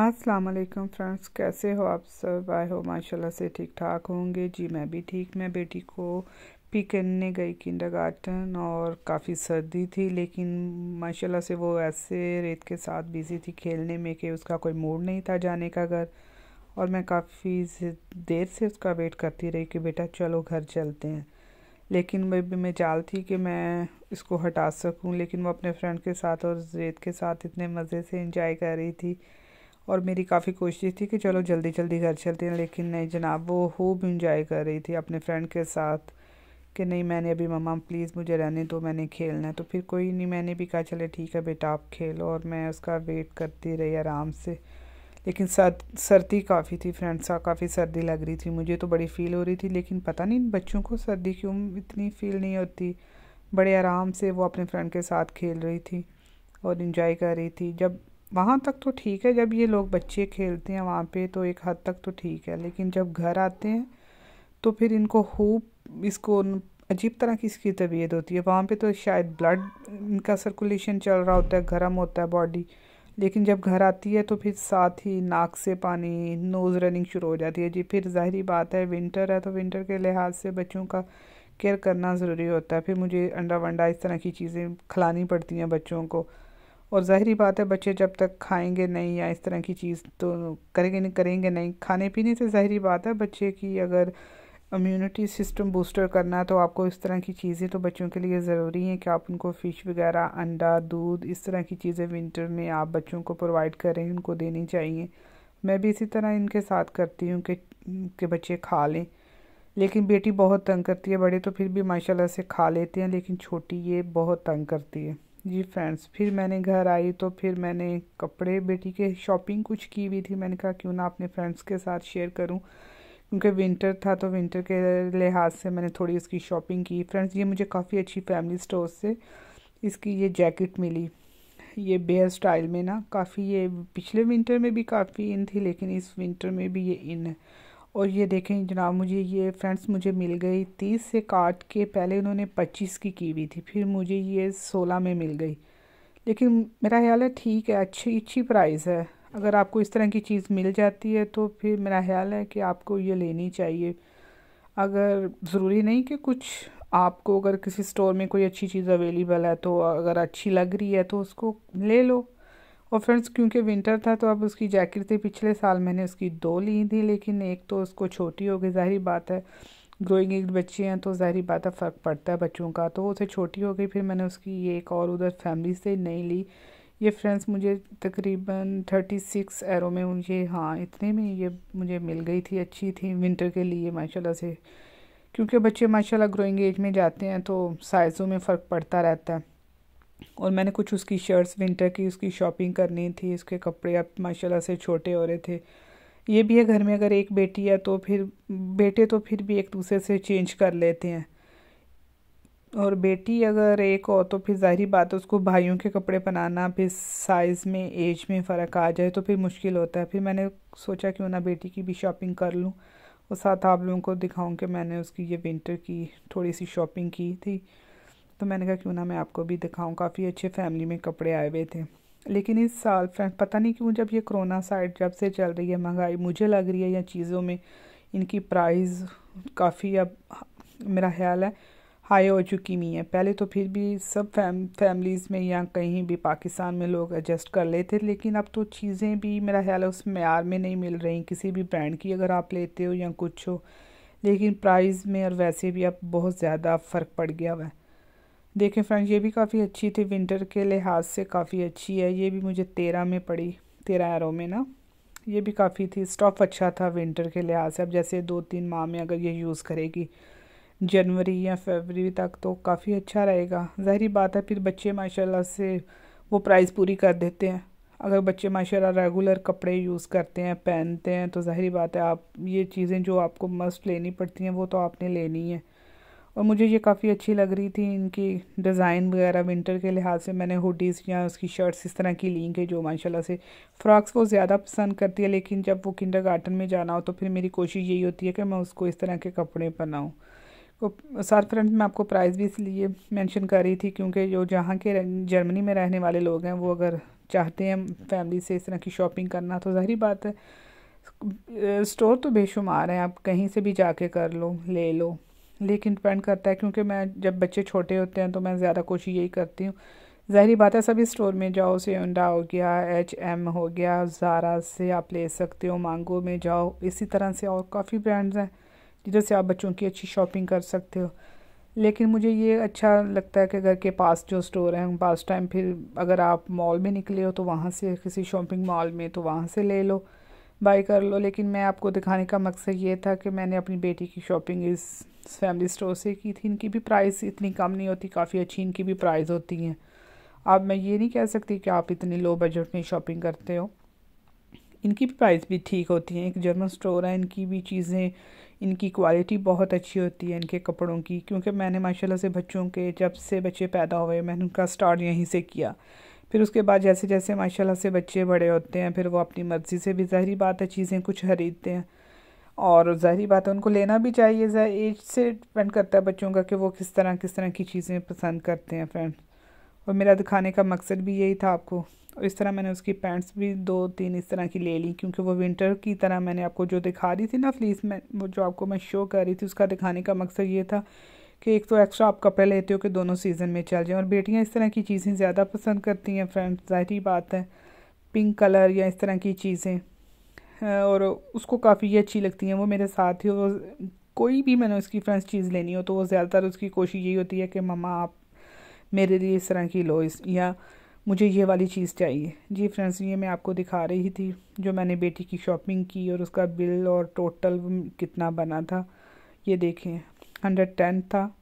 अस्सलाम वालेकुम फ्रेंड्स कैसे हो आप सब आए हो माशाल्लाह से ठीक ठाक होंगे जी मैं भी ठीक मैं बेटी को पिक करने गई किंडरगार्टन और काफ़ी सर्दी थी लेकिन माशाल्लाह से वो ऐसे रेत के साथ बिज़ी थी खेलने में कि उसका कोई मूड नहीं था जाने का घर और मैं काफ़ी देर से उसका वेट करती रही कि बेटा चलो घर चलते हैं लेकिन मैं मैं चाल थी कि मैं इसको हटा सकूं लेकिन वो अपने फ्रेंड के साथ और रेत के साथ इतने मज़े से इंजॉय कर रही थी और मेरी काफ़ी कोशिश थी कि चलो जल्दी जल्दी घर चलते हैं लेकिन नहीं जनाब वो खूब इंजॉय कर रही थी अपने फ्रेंड के साथ कि नहीं मैंने अभी मम्मा प्लीज़ मुझे रहने दो मैंने खेलना है तो फिर कोई नहीं मैंने भी कहा चले ठीक है बेटा आप खेलो और मैं उसका वेट करती रही आराम से लेकिन सर्द सर्दी काफ़ी थी फ्रेंड्स काफ़ी सर्दी लग रही थी मुझे तो बड़ी फील हो रही थी लेकिन पता नहीं बच्चों को सर्दी क्यों इतनी फील नहीं होती बड़े आराम से वो अपने फ्रेंड के साथ खेल रही थी और इन्जॉय कर रही थी जब वहाँ तक तो ठीक है जब ये लोग बच्चे खेलते हैं वहाँ पे तो एक हद तक तो ठीक है लेकिन जब घर आते हैं तो फिर इनको खूब इसको अजीब तरह की इसकी तबीयत होती है वहाँ पे तो शायद ब्लड इनका सर्कुलेशन चल रहा होता है गर्म होता है बॉडी लेकिन जब घर आती है तो फिर साथ ही नाक से पानी नोज़ रनिंग शुरू हो जाती है जी फिर ज़ाहरी बात है विंटर है तो विंटर के लिहाज से बच्चों का केयर करना ज़रूरी होता है फिर मुझे अंडा वंडा इस तरह की चीज़ें खिलानी पड़ती हैं बच्चों को और ज़ाहरी बात है बच्चे जब तक खाएंगे नहीं या इस तरह की चीज़ तो करेंगे नहीं करेंगे नहीं खाने पीने से ज़ाहरी बात है बच्चे की अगर इम्यूनिटी सिस्टम बूस्टर करना है तो आपको इस तरह की चीज़ें तो बच्चों के लिए ज़रूरी हैं कि आप उनको फ़िश वगैरह अंडा दूध इस तरह की चीज़ें विंटर में आप बच्चों को प्रोवाइड करें उनको देनी चाहिए मैं भी इसी तरह इनके साथ करती हूँ कि, के बच्चे खा लें लेकिन बेटी बहुत तंग करती है बड़े तो फिर भी माशाल्लाह से खा लेते हैं लेकिन छोटी ये बहुत तंग करती है जी फ्रेंड्स फिर मैंने घर आई तो फिर मैंने कपड़े बेटी के शॉपिंग कुछ की हुई थी मैंने कहा क्यों ना अपने फ्रेंड्स के साथ शेयर करूं क्योंकि विंटर था तो विंटर के लिहाज से मैंने थोड़ी इसकी शॉपिंग की फ्रेंड्स ये मुझे काफ़ी अच्छी फैमिली स्टोर से इसकी ये जैकेट मिली ये बेयर स्टाइल में ना काफ़ी ये पिछले विंटर में भी काफ़ी इन थी लेकिन इस विंटर में भी ये इन है और ये देखें जनाब मुझे ये फ्रेंड्स मुझे मिल गई तीस से काट के पहले उन्होंने पच्चीस की की हुई थी फिर मुझे ये सोलह में मिल गई लेकिन मेरा ख्याल है ठीक है अच्छी अच्छी प्राइस है अगर आपको इस तरह की चीज़ मिल जाती है तो फिर मेरा ख्याल है कि आपको ये लेनी चाहिए अगर ज़रूरी नहीं कि कुछ आपको अगर किसी स्टोर में कोई अच्छी चीज़ अवेलेबल है तो अगर अच्छी लग रही है तो उसको ले लो और फ्रेंड्स क्योंकि विंटर था तो अब उसकी जैकेट थी पिछले साल मैंने उसकी दो ली थी लेकिन एक तो उसको छोटी हो गई ज़ाहरी बात है ग्रोइंग एज बच्चे हैं तो जाहिर बात है फ़र्क पड़ता है बच्चों का तो उसे छोटी हो गई फिर मैंने उसकी ये एक और उधर फैमिली से नहीं ली ये फ्रेंड्स मुझे तकरीबन थर्टी सिक्स एरो में मुझे हाँ इतने में ये मुझे मिल गई थी अच्छी थी विंटर के लिए माशाल्लाह से क्योंकि बच्चे माशाल्लाह ग्रोइंग एज में जाते हैं तो साइज़ों में फ़र्क पड़ता रहता है और मैंने कुछ उसकी शर्ट्स विंटर की उसकी शॉपिंग करनी थी उसके कपड़े अब माशाल्लाह से छोटे हो रहे थे ये भी है घर में अगर एक बेटी है तो फिर बेटे तो फिर भी एक दूसरे से चेंज कर लेते हैं और बेटी अगर एक हो तो फिर ज़ाहरी बात उसको भाइयों के कपड़े पहनाना फिर साइज़ में एज में फ़र्क आ जाए तो फिर मुश्किल होता है फिर मैंने सोचा क्यों ना बेटी की भी शॉपिंग कर लूँ और साथ आप लोगों को दिखाऊँ कि मैंने उसकी ये विंटर की थोड़ी सी शॉपिंग की थी तो मैंने कहा क्यों ना मैं आपको भी दिखाऊं काफ़ी अच्छे फैमिली में कपड़े आए हुए थे लेकिन इस साल फ्रेंड पता नहीं क्यों जब ये कोरोना साइड जब से चल रही है महंगाई मुझे लग रही है या चीज़ों में इनकी प्राइस काफ़ी अब मेरा ख्याल है हाई हो चुकी हुई है पहले तो फिर भी सब फैम फैमिलीज़ में या कहीं भी पाकिस्तान में लोग एडजस्ट कर लेते लेकिन अब तो चीज़ें भी मेरा ख्याल है उस मैार में नहीं मिल रही किसी भी ब्रांड की अगर आप लेते हो या कुछ हो लेकिन प्राइस में और वैसे भी अब बहुत ज़्यादा फ़र्क पड़ गया हुआ है देखें फ्रेंड्स ये भी काफ़ी अच्छी थी विंटर के लिहाज से काफ़ी अच्छी है ये भी मुझे तेरह में पड़ी तेरह एरो में ना ये भी काफ़ी थी स्टॉफ अच्छा था विंटर के लिहाज से अब जैसे दो तीन माह में अगर ये यूज़ करेगी जनवरी या फरवरी तक तो काफ़ी अच्छा रहेगा जहरी बात है फिर बच्चे माशा से वो प्राइस पूरी कर देते हैं अगर बच्चे माशा रेगुलर कपड़े यूज़ करते हैं पहनते हैं तो जहरी बात है आप ये चीज़ें जो आपको मस्ट लेनी पड़ती हैं वो तो आपने लेनी है और मुझे ये काफ़ी अच्छी लग रही थी इनकी डिज़ाइन वगैरह विंटर के लिहाज से मैंने हुडीज़ या उसकी शर्ट्स इस तरह की ली के जो माशाल्लाह से फ़्रॉक्स को ज़्यादा पसंद करती है लेकिन जब वो किंडर गार्डन में जाना हो तो फिर मेरी कोशिश यही होती है कि मैं उसको इस तरह के कपड़े पहनाऊँ तो साथ फ्रेंड मैं आपको प्राइस भी इसलिए मैंशन कर रही थी क्योंकि जो जहाँ के जर्मनी में रहने वाले लोग हैं वो अगर चाहते हैं फैमिली से इस तरह की शॉपिंग करना तो ज़ाहरी बात है स्टोर तो बेशुमार हैं आप कहीं से भी जाके कर लो ले लो लेकिन डिपेंड करता है क्योंकि मैं जब बच्चे छोटे होते हैं तो मैं ज़्यादा कोशिश यही करती हूँ ज़ाहरी बात है सभी स्टोर में जाओ सेंडा हो गया एच एम हो गया ज़ारा से आप ले सकते हो मांगो में जाओ इसी तरह से और काफ़ी ब्रांड्स हैं जिधर से आप बच्चों की अच्छी शॉपिंग कर सकते हो लेकिन मुझे ये अच्छा लगता है कि घर के पास जो स्टोर हैं पास टाइम फिर अगर आप मॉल में निकले हो तो वहाँ से किसी शॉपिंग मॉल में तो वहाँ से ले लो बाई कर लो लेकिन मैं आपको दिखाने का मकसद ये था कि मैंने अपनी बेटी की शॉपिंग इस फैमिली स्टोर से की थी इनकी भी प्राइस इतनी कम नहीं होती काफ़ी अच्छी इनकी भी प्राइस होती हैं अब मैं ये नहीं कह सकती कि आप इतनी लो बजट में शॉपिंग करते हो इनकी भी प्राइस भी ठीक होती है एक जर्मन स्टोर है इनकी भी चीज़ें इनकी क्वालिटी बहुत अच्छी होती है इनके कपड़ों की क्योंकि मैंने माशाल्लाह से बच्चों के जब से बच्चे पैदा हुए मैंने उनका स्टार्ट यहीं से किया फिर उसके बाद जैसे जैसे माशाल्लाह से बच्चे बड़े होते हैं फिर वो अपनी मर्ज़ी से भी जहरी बात है चीज़ें कुछ खरीदते हैं और ज़ाहरी बात है उनको लेना भी चाहिए एज से डिपेंड करता है बच्चों का कि वो किस तरह किस तरह की चीज़ें पसंद करते हैं फ्रेंड्स और मेरा दिखाने का मकसद भी यही था आपको और इस तरह मैंने उसकी पैंट्स भी दो तीन इस तरह की ले ली क्योंकि वो विंटर की तरह मैंने आपको जो दिखा रही थी ना फ्लीस में वो जो आपको मैं शो कर रही थी उसका दिखाने का मकसद ये था कि एक तो एक्स्ट्रा आप कपड़े लेते हो कि दोनों सीज़न में चल जाएँ और बेटियाँ इस तरह की चीज़ें ज़्यादा पसंद करती हैं फ्रेंड जाहिर बात है पिंक कलर या इस तरह की चीज़ें और उसको काफ़ी अच्छी लगती हैं वो मेरे साथ ही वो कोई भी मैंने उसकी फ्रेंड्स चीज़ लेनी हो तो वो ज़्यादातर उसकी कोशिश यही होती है कि ममा आप मेरे लिए इस तरह की लो इस या मुझे ये वाली चीज़ चाहिए जी फ्रेंड्स ये मैं आपको दिखा रही थी जो मैंने बेटी की शॉपिंग की और उसका बिल और टोटल कितना बना था ये देखें under 10 था